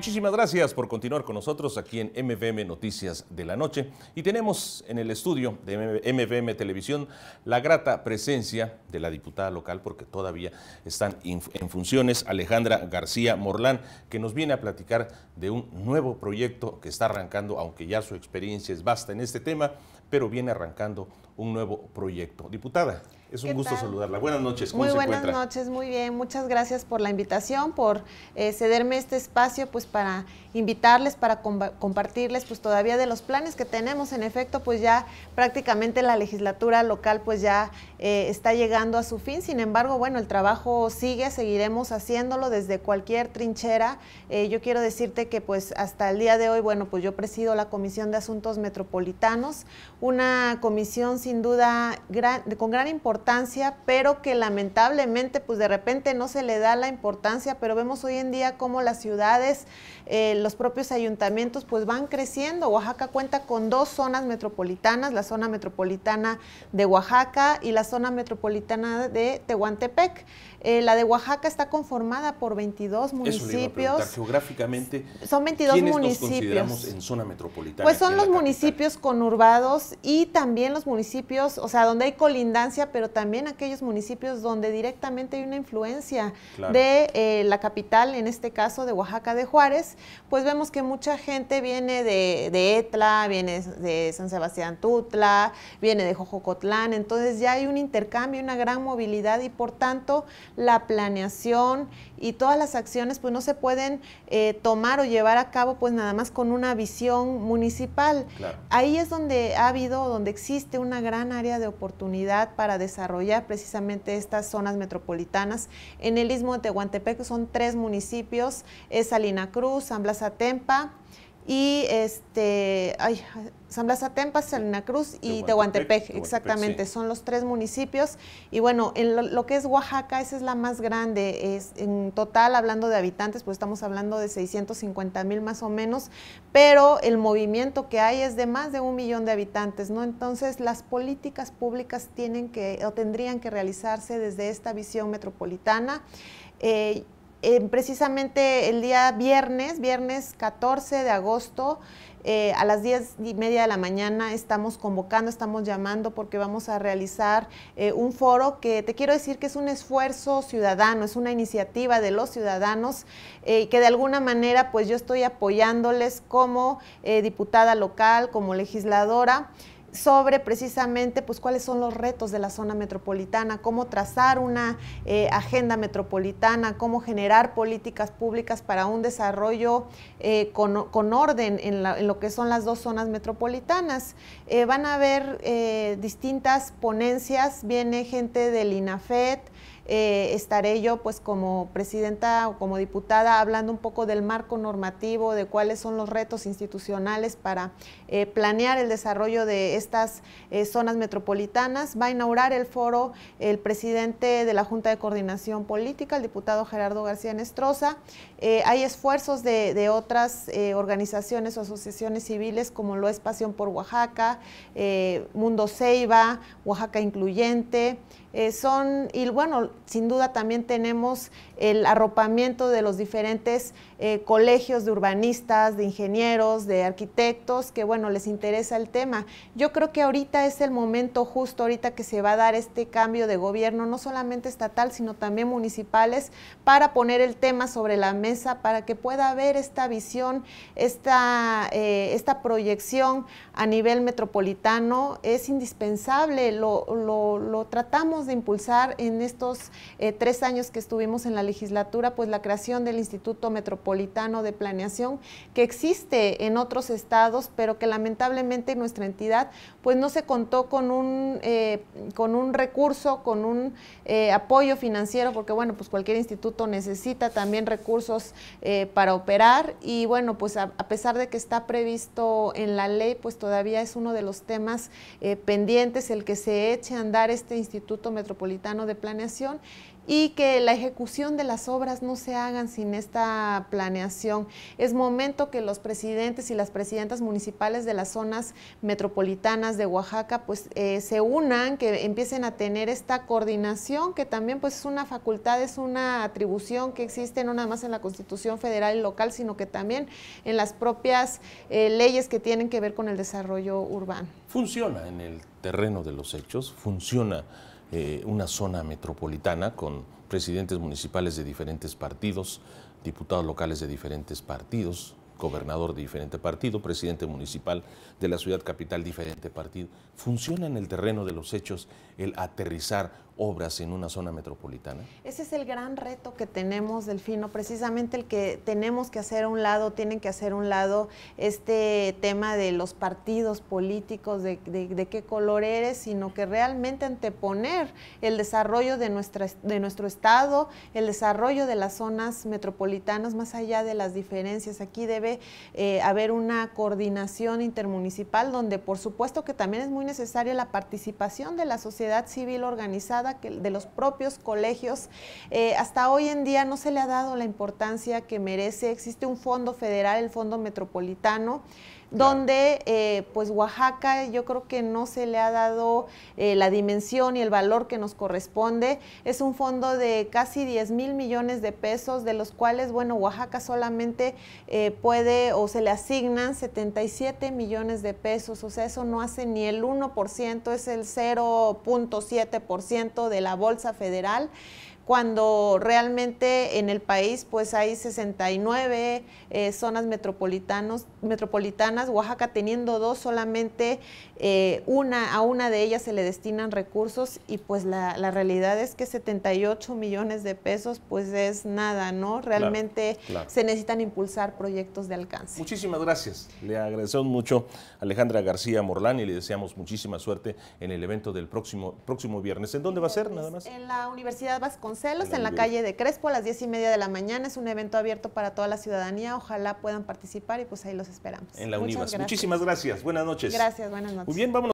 Muchísimas gracias por continuar con nosotros aquí en MVM Noticias de la Noche. Y tenemos en el estudio de MVM Televisión la grata presencia de la diputada local, porque todavía están en funciones, Alejandra García Morlán, que nos viene a platicar de un nuevo proyecto que está arrancando, aunque ya su experiencia es vasta en este tema, pero viene arrancando un nuevo proyecto. Diputada, es un gusto saludarla. Buenas noches. ¿Cómo muy buenas noches, muy bien. Muchas gracias por la invitación, por eh, cederme este espacio, pues para invitarles, para compartirles, pues todavía de los planes que tenemos. En efecto, pues ya prácticamente la legislatura local, pues ya eh, está llegando a su fin. Sin embargo, bueno, el trabajo sigue, seguiremos haciéndolo desde cualquier trinchera. Eh, yo quiero decirte que, pues hasta el día de hoy, bueno, pues yo presido la comisión de asuntos metropolitanos, una comisión sin duda gran, con gran importancia importancia, pero que lamentablemente pues de repente no se le da la importancia, pero vemos hoy en día cómo las ciudades, eh, los propios ayuntamientos pues van creciendo. Oaxaca cuenta con dos zonas metropolitanas, la zona metropolitana de Oaxaca y la zona metropolitana de Tehuantepec. Eh, la de Oaxaca está conformada por 22 municipios. Eso Geográficamente, son 22 municipios. en zona metropolitana? Pues son los municipios conurbados y también los municipios, o sea, donde hay colindancia, pero también aquellos municipios donde directamente hay una influencia de eh, la capital, en este caso de Oaxaca de Juárez, pues vemos que mucha gente viene de, de Etla, viene de San Sebastián Tutla, viene de Jojocotlán, entonces ya hay un intercambio, una gran movilidad y por tanto la planeación y todas las acciones pues no se pueden eh, tomar o llevar a cabo pues nada más con una visión municipal. Ahí es donde ha habido, donde existe una gran área de oportunidad para desarrollar precisamente estas zonas metropolitanas. En el istmo de Tehuantepec son tres municipios, es Salina Cruz, San Blas Atempa, y este, ay, San Blas Atempa, Salina Cruz y Tehuantepec, exactamente, son los tres municipios. Y bueno, en lo, que es Oaxaca, esa es la más grande, es en total, hablando de habitantes, pues estamos hablando de 650 mil más o menos, pero el movimiento que hay es de más de un millón de habitantes, ¿no? Entonces, las políticas públicas tienen que, o tendrían que realizarse desde esta visión metropolitana. Eh, precisamente el día viernes, viernes 14 de agosto, eh, a las 10 y media de la mañana estamos convocando, estamos llamando porque vamos a realizar eh, un foro que te quiero decir que es un esfuerzo ciudadano, es una iniciativa de los ciudadanos eh, que de alguna manera pues yo estoy apoyándoles como diputada local, como legisladora sobre precisamente pues cuáles son los retos de la zona metropolitana, cómo trazar una eh, agenda metropolitana, cómo generar políticas públicas para un desarrollo eh, con, con, orden en, lo que son las dos zonas metropolitanas. Eh, van a haber distintas ponencias, viene gente del INAFED, eh, estaré yo pues como presidenta o como diputada hablando un poco del marco normativo, de cuáles son los retos institucionales para eh, planear el desarrollo de estas eh, zonas metropolitanas. Va a inaugurar el foro el presidente de la Junta de Coordinación Política, el diputado Gerardo García Nestroza. hay esfuerzos de, de otras organizaciones o asociaciones civiles como lo es Pasión por Oaxaca, Mundo Ceiba, Oaxaca Incluyente, son, y bueno, sin duda también tenemos el arropamiento de los diferentes eh, colegios de urbanistas, de ingenieros, de arquitectos, que bueno, les interesa el tema. Yo creo que ahorita es el momento justo, ahorita que se va a dar este cambio de gobierno, no solamente estatal, sino también municipales, para poner el tema sobre la mesa, para que pueda haber esta visión, esta, eh, esta proyección a nivel metropolitano. Es indispensable, lo, lo tratamos de impulsar en estos eh, tres años que estuvimos en la legislatura, pues la creación del Instituto Metropolitano de Planeación, que existe en otros estados, pero que lamentablemente nuestra entidad, pues no se contó con un, eh, con un recurso, con un eh, apoyo financiero, porque bueno, pues cualquier instituto necesita también recursos para operar y bueno, pues a, a, pesar de que está previsto en la ley, pues todavía es uno de los temas pendientes el que se eche a andar este Instituto Metropolitano de Planeación y que la ejecución de las obras no se hagan sin esta planeación. Es momento que los presidentes y las presidentas municipales de las zonas metropolitanas de Oaxaca pues eh, se unan, que empiecen a tener esta coordinación que también pues es una facultad, es una atribución que existe no nada más en la Constitución Federal y local, sino que también en las propias eh, leyes que tienen que ver con el desarrollo urbano. Funciona en el terreno de los hechos, funciona eh, una zona metropolitana con presidentes municipales de diferentes partidos, diputados locales de diferentes partidos, gobernador de diferente partido, presidente municipal de la ciudad capital diferente partido. Funciona en el terreno de los hechos el aterrizar obras en una zona metropolitana? Ese es el gran reto que tenemos, Delfino, precisamente el que tenemos que hacer a un lado, tienen que hacer a un lado este tema de los partidos políticos, de, qué color eres, sino que realmente anteponer el desarrollo de, nuestra, de nuestro Estado, el desarrollo de las zonas metropolitanas, más allá de las diferencias. Aquí debe eh, haber una coordinación intermunicipal donde por supuesto que también es muy necesaria la participación de la sociedad civil organizada de los propios colegios. Eh, hasta hoy en día no se le ha dado la importancia que merece. Existe un fondo federal, el Fondo Metropolitano donde eh, pues Oaxaca yo creo que no se le ha dado eh, la dimensión y el valor que nos corresponde. Es un fondo de casi 10 mil millones de pesos, de los cuales, bueno, Oaxaca solamente eh, puede o se le asignan 77 millones de pesos, o sea, eso no hace ni el 1%, es el 0.7% de la Bolsa Federal cuando realmente en el país pues hay 69 eh, zonas metropolitanos, metropolitanas, Oaxaca teniendo dos solamente, eh, una, a una de ellas se le destinan recursos y pues la, realidad es que 78 millones de pesos pues es nada, ¿no? Realmente se necesitan impulsar proyectos de alcance. Muchísimas gracias, le agradecemos mucho a Alejandra García Morlán y le deseamos muchísima suerte en el evento del próximo, próximo viernes. ¿En dónde va a ser pues, nada más? En la Universidad Vasconcelos celos en la calle de Crespo, a las 10 y media de la mañana. Es un evento abierto para toda la ciudadanía. Ojalá puedan participar y pues ahí los esperamos. En la Muchas Muchísimas gracias. Buenas noches. Gracias, buenas noches. Muy bien, vámonos.